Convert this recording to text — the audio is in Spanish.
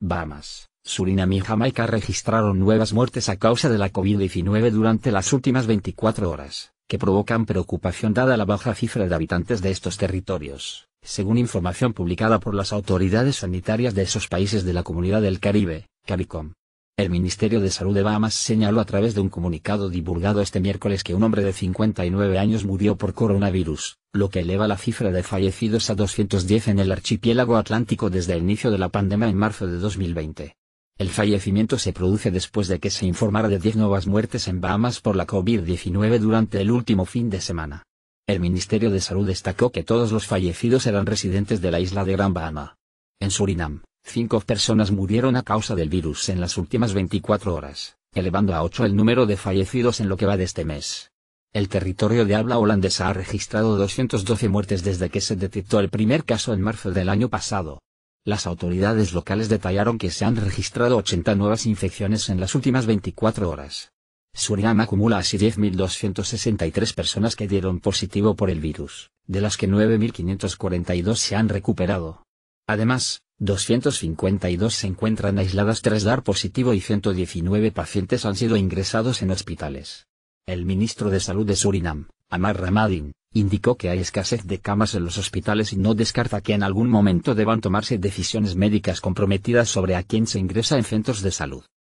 Bahamas, Surinam y Jamaica registraron nuevas muertes a causa de la COVID-19 durante las últimas 24 horas, que provocan preocupación dada la baja cifra de habitantes de estos territorios, según información publicada por las autoridades sanitarias de esos países de la Comunidad del Caribe, CARICOM. El Ministerio de Salud de Bahamas señaló a través de un comunicado divulgado este miércoles que un hombre de 59 años murió por coronavirus, lo que eleva la cifra de fallecidos a 210 en el archipiélago atlántico desde el inicio de la pandemia en marzo de 2020. El fallecimiento se produce después de que se informara de 10 nuevas muertes en Bahamas por la COVID-19 durante el último fin de semana. El Ministerio de Salud destacó que todos los fallecidos eran residentes de la isla de Gran Bahama. En Surinam, Cinco personas murieron a causa del virus en las últimas 24 horas, elevando a 8 el número de fallecidos en lo que va de este mes. El territorio de habla holandesa ha registrado 212 muertes desde que se detectó el primer caso en marzo del año pasado. Las autoridades locales detallaron que se han registrado 80 nuevas infecciones en las últimas 24 horas. Surinam acumula así 10.263 personas que dieron positivo por el virus, de las que 9.542 se han recuperado. Además, 252 se encuentran aisladas tras dar positivo y 119 pacientes han sido ingresados en hospitales. El ministro de Salud de Surinam, Amar Ramadin, indicó que hay escasez de camas en los hospitales y no descarta que en algún momento deban tomarse decisiones médicas comprometidas sobre a quién se ingresa en centros de salud.